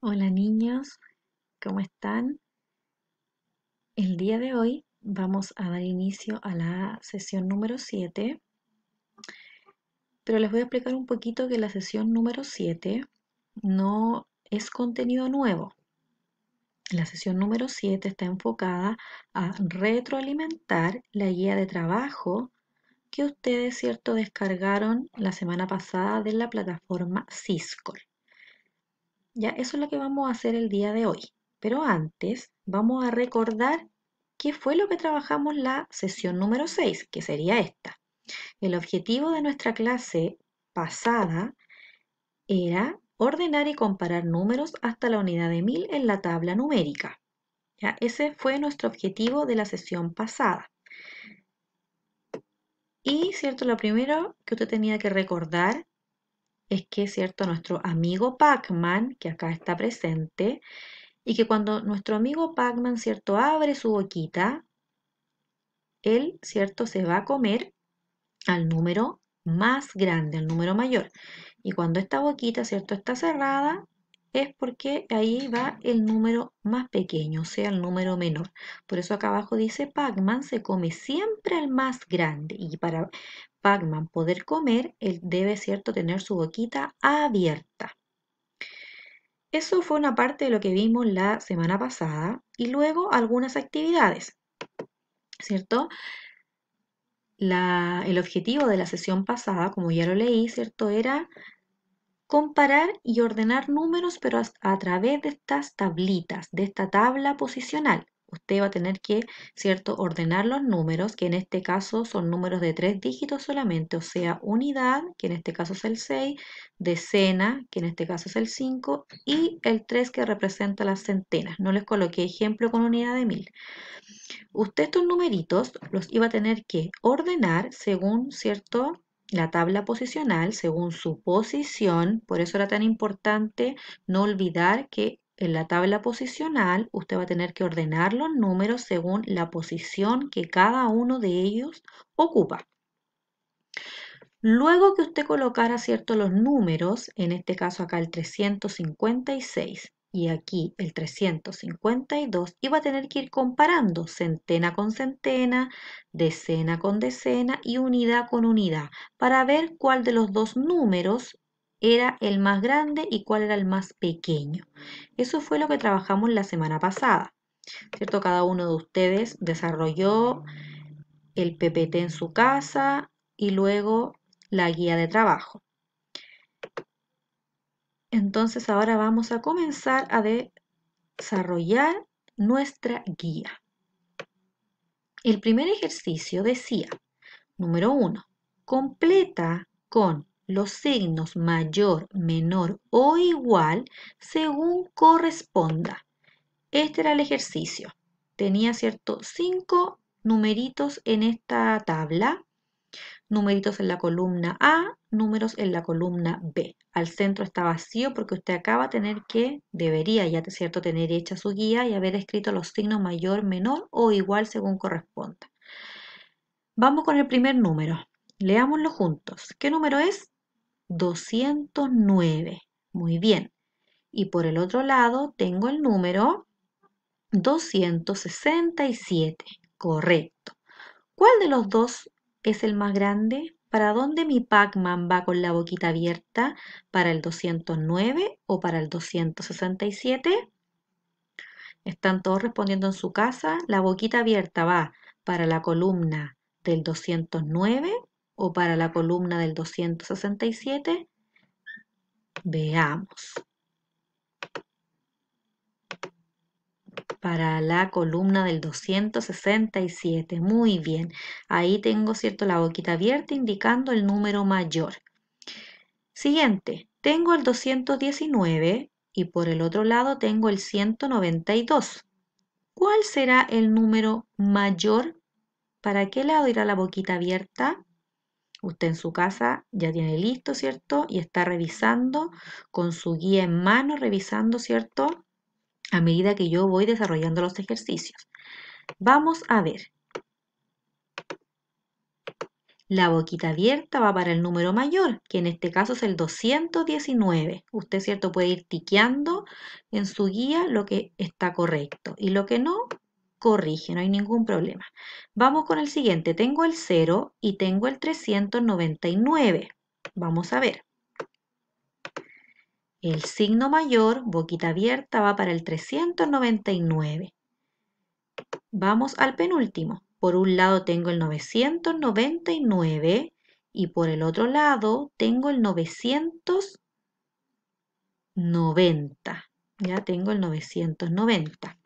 Hola niños, ¿cómo están? El día de hoy vamos a dar inicio a la sesión número 7, pero les voy a explicar un poquito que la sesión número 7 no es contenido nuevo. La sesión número 7 está enfocada a retroalimentar la guía de trabajo que ustedes, cierto, descargaron la semana pasada de la plataforma Cisco ya, eso es lo que vamos a hacer el día de hoy. Pero antes vamos a recordar qué fue lo que trabajamos la sesión número 6, que sería esta. El objetivo de nuestra clase pasada era ordenar y comparar números hasta la unidad de 1000 en la tabla numérica. ¿Ya? Ese fue nuestro objetivo de la sesión pasada. Y, ¿cierto? Lo primero que usted tenía que recordar es que, ¿cierto? Nuestro amigo Pac-Man, que acá está presente, y que cuando nuestro amigo Pac-Man, ¿cierto? Abre su boquita, él, ¿cierto? Se va a comer al número más grande, al número mayor. Y cuando esta boquita, ¿cierto? Está cerrada, es porque ahí va el número más pequeño, o sea, el número menor. Por eso acá abajo dice Pac-Man se come siempre al más grande y para Pac-Man poder comer, él debe, ¿cierto?, tener su boquita abierta. Eso fue una parte de lo que vimos la semana pasada y luego algunas actividades, ¿cierto? el objetivo de la sesión pasada, como ya lo leí, ¿cierto? Era comparar y ordenar números, pero a, través de estas tablitas, de esta tabla posicional. Usted va a tener que, ¿cierto?, ordenar los números, que en este caso son números de tres dígitos solamente, o sea, unidad, que en este caso es el 6, decena, que en este caso es el 5, y el 3 que representa las centenas. No les coloqué ejemplo con unidad de mil. Usted estos numeritos los iba a tener que ordenar según, ¿cierto?, la tabla posicional según su posición. Por eso era tan importante no olvidar que en la tabla posicional usted va a tener que ordenar los números según la posición que cada uno de ellos ocupa. Luego que usted colocara ciertos los números, en este caso acá el 356, y aquí el 352 y va a tener que ir comparando centena con centena, decena con decena y unidad con unidad para ver cuál de los dos números era el más grande y cuál era el más pequeño. Eso fue lo que trabajamos la semana pasada. ¿Cierto? Cada uno de ustedes desarrolló el PPT en su casa y luego la guía de trabajo. Entonces ahora vamos a comenzar a desarrollar nuestra guía. El primer ejercicio decía, número 1, completa con los signos mayor, menor o igual según corresponda. Este era el ejercicio. Tenía, ¿cierto?, cinco numeritos en esta tabla numeritos en la columna A, números en la columna B. Al centro está vacío porque usted acaba de tener que, debería ya, ¿cierto?, tener hecha su guía y haber escrito los signos mayor, menor o igual según corresponda. Vamos con el primer número. Leámoslo juntos. ¿Qué número es? 209. Muy bien. Y por el otro lado tengo el número 267. Correcto. ¿Cuál de los dos es el más grande? ¿Para dónde mi Pac-Man va con la boquita abierta? ¿Para el 209 o para el 267? Están todos respondiendo en su casa. La boquita abierta va para la columna del 209 o para la columna del 267. Veamos. para la columna del 267. Muy bien, ahí tengo, ¿cierto?, la boquita abierta indicando el número mayor. Siguiente, tengo el 219 y por el otro lado tengo el 192. ¿Cuál será el número mayor? ¿Para qué lado irá la boquita abierta? Usted en su casa ya tiene listo, ¿cierto? Y está revisando con su guía en mano, revisando, ¿cierto? a medida que yo voy desarrollando los ejercicios. Vamos a ver. La boquita abierta va para el número mayor, que en este caso es el 219. Usted, ¿cierto?, puede ir tiqueando en su guía lo que está correcto y lo que no, corrige, no hay ningún problema. Vamos con el siguiente. Tengo el 0 y tengo el 399. Vamos a ver. El signo mayor, boquita abierta, va para el 399. Vamos al penúltimo. Por un lado tengo el 999 y por el otro lado tengo el 990. Ya tengo el 990.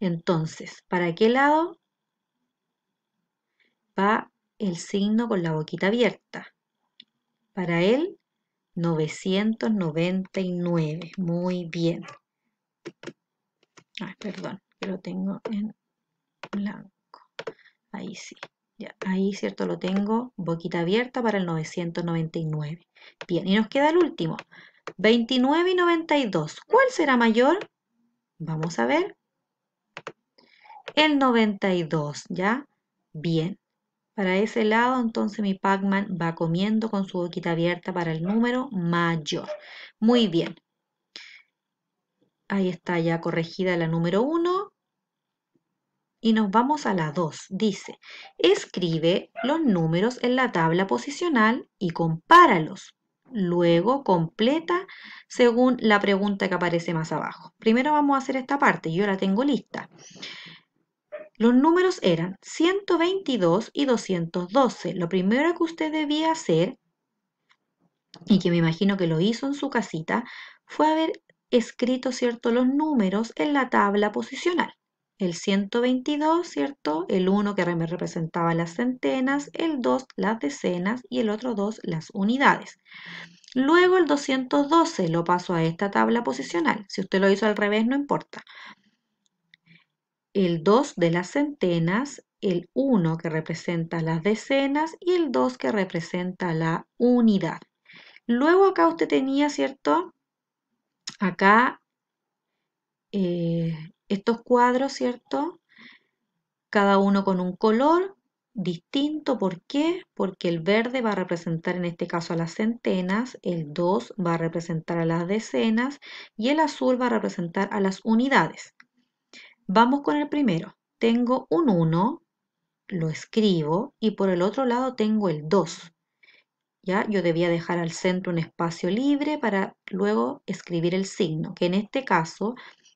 Entonces, ¿para qué lado va el signo con la boquita abierta? Para el 999. Muy bien. Ay, perdón, que lo tengo en blanco. Ahí sí. Ya, ahí, ¿cierto? Lo tengo boquita abierta para el 999. Bien, y nos queda el último. 29 y 92. ¿Cuál será mayor? Vamos a ver. El 92, ¿ya? Bien. Para ese lado, entonces mi Pac-Man va comiendo con su boquita abierta para el número mayor. Muy bien. Ahí está ya corregida la número 1. Y nos vamos a la 2. Dice, escribe los números en la tabla posicional y compáralos. Luego completa según la pregunta que aparece más abajo. Primero vamos a hacer esta parte. Yo la tengo lista. Los números eran 122 y 212. Lo primero que usted debía hacer, y que me imagino que lo hizo en su casita, fue haber escrito, ¿cierto?, los números en la tabla posicional. El 122, ¿cierto? El 1 que me representaba las centenas, el 2 las decenas y el otro 2 las unidades. Luego el 212 lo paso a esta tabla posicional. Si usted lo hizo al revés, no importa el 2 de las centenas, el 1 que representa las decenas y el 2 que representa la unidad. Luego acá usted tenía, ¿cierto? Acá eh, estos cuadros, ¿cierto? Cada uno con un color distinto. ¿Por qué? Porque el verde va a representar en este caso a las centenas, el 2 va a representar a las decenas y el azul va a representar a las unidades. Vamos con el primero. Tengo un 1, lo escribo y por el otro lado tengo el 2. ¿Ya? Yo debía dejar al centro un espacio libre para luego escribir el signo, que en este caso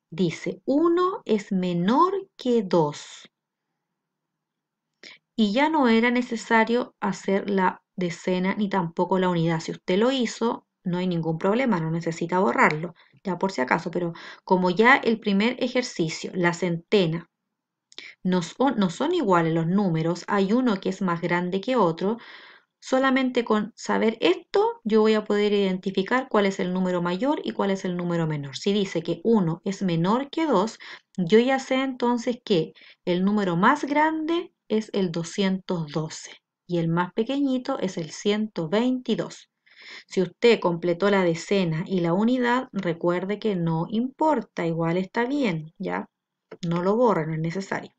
dice 1 es menor que 2. Y ya no era necesario hacer la decena ni tampoco la unidad. Si usted lo hizo, no hay ningún problema, no necesita borrarlo ya por si acaso, pero como ya el primer ejercicio, la centena, no, son iguales los números, hay uno que es más grande que otro, solamente con saber esto yo voy a poder identificar cuál es el número mayor y cuál es el número menor. Si dice que 1 es menor que 2, yo ya sé entonces que el número más grande es el 212 y el más pequeñito es el 122. Si usted completó la decena y la unidad, recuerde que no importa, igual está bien, ¿ya? No lo borra, no es necesario.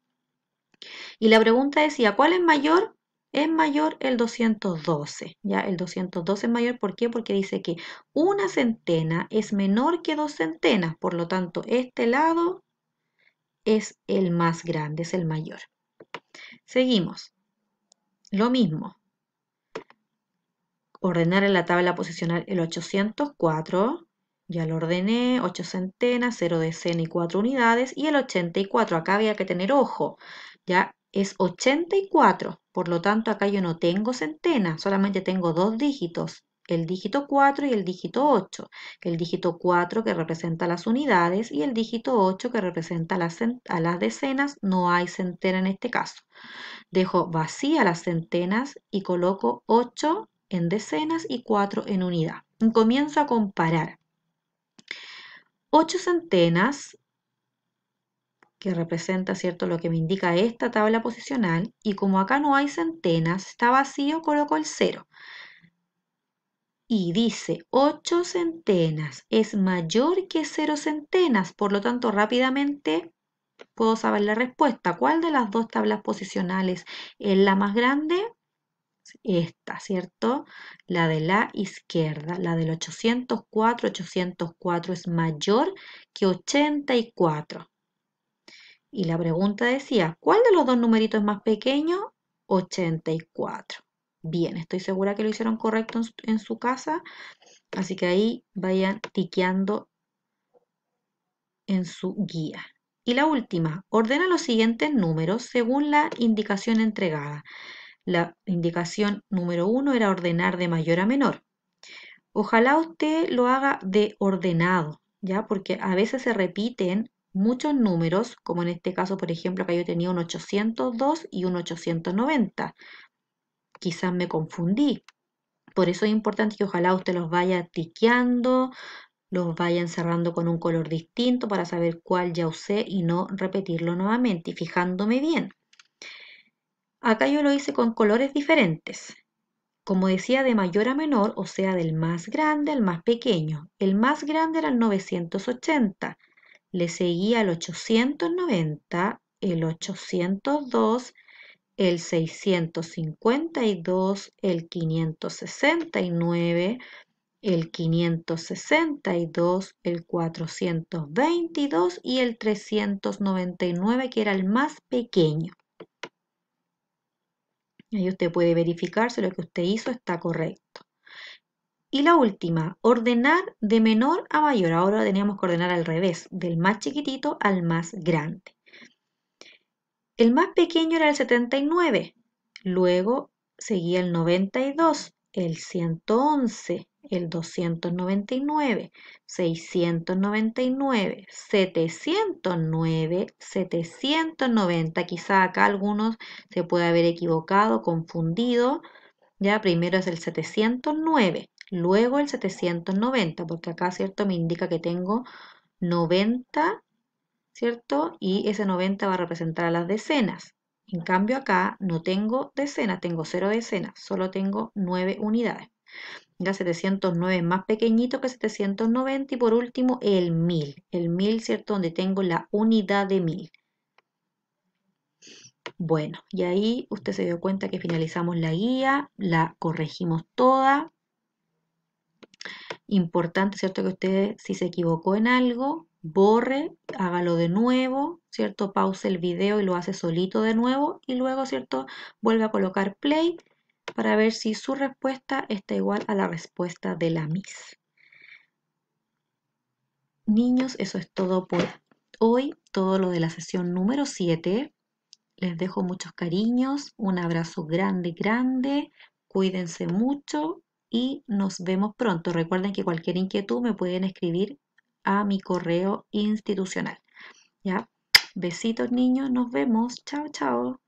Y la pregunta decía, ¿cuál es mayor? Es mayor el 212, ¿ya? El 212 es mayor, ¿por qué? Porque dice que una centena es menor que dos centenas, por lo tanto, este lado es el más grande, es el mayor. Seguimos. Lo mismo, ordenar en la tabla posicional el 804, ya lo ordené, 8 centenas, 0 decenas y 4 unidades, y el 84, acá había que tener ojo, ya es 84, por lo tanto acá yo no tengo centenas, solamente tengo dos dígitos, el dígito 4 y el dígito 8, el dígito 4 que representa las unidades y el dígito 8 que representa las, a las decenas, no hay centena en este caso. Dejo vacía las centenas y coloco 8 en decenas y cuatro en unidad. Comienzo a comparar. 8 centenas, que representa ¿cierto? lo que me indica esta tabla posicional, y como acá no hay centenas, está vacío, coloco el 0. Y dice 8 centenas es mayor que 0 centenas, por lo tanto rápidamente puedo saber la respuesta. ¿Cuál de las dos tablas posicionales es la más grande? esta, ¿cierto? La de la izquierda, la del 804. 804 es mayor que 84. Y la pregunta decía, ¿cuál de los dos numeritos es más pequeño? 84. Bien, estoy segura que lo hicieron correcto en su, casa. Así que ahí vayan tiqueando en su guía. Y la última, ordena los siguientes números según la indicación entregada. La indicación número uno era ordenar de mayor a menor. Ojalá usted lo haga de ordenado, ¿ya? Porque a veces se repiten muchos números, como en este caso, por ejemplo, acá yo tenía un 802 y un 890. Quizás me confundí. Por eso es importante que ojalá usted los vaya tiqueando, los vaya encerrando con un color distinto para saber cuál ya usé y no repetirlo nuevamente y fijándome bien. Acá yo lo hice con colores diferentes. Como decía, de mayor a menor, o sea, del más grande al más pequeño. El más grande era el 980. Le seguía el 890, el 802, el 652, el 569, el 562, el 422 y el 399, que era el más pequeño. Ahí usted puede verificar si lo que usted hizo está correcto. Y la última, ordenar de menor a mayor. Ahora teníamos que ordenar al revés, del más chiquitito al más grande. El más pequeño era el 79, luego seguía el 92, el 111, el 299, 699, 709, 790. Quizá acá algunos se puede haber equivocado, confundido. Ya primero es el 709, luego el 790, porque acá, ¿cierto? Me indica que tengo 90, ¿cierto? Y ese 90 va a representar a las decenas. En cambio acá no tengo decenas, tengo cero decenas, solo tengo nueve unidades. Ya 709 más pequeñito que 790 y por último el 1000. El 1000, ¿cierto? Donde tengo la unidad de 1000. Bueno, y ahí usted se dio cuenta que finalizamos la guía, la corregimos toda. Importante, ¿cierto? Que usted, si se equivocó en algo, borre, hágalo de nuevo, ¿cierto? Pause el video y lo hace solito de nuevo y luego, ¿cierto? Vuelve a colocar play para ver si su respuesta está igual a la respuesta de la Miss. Niños, eso es todo por hoy, todo lo de la sesión número 7. Les dejo muchos cariños, un abrazo grande, grande, cuídense mucho y nos vemos pronto. Recuerden que cualquier inquietud me pueden escribir a mi correo institucional. ¿Ya? Besitos niños, nos vemos. Chao, chao.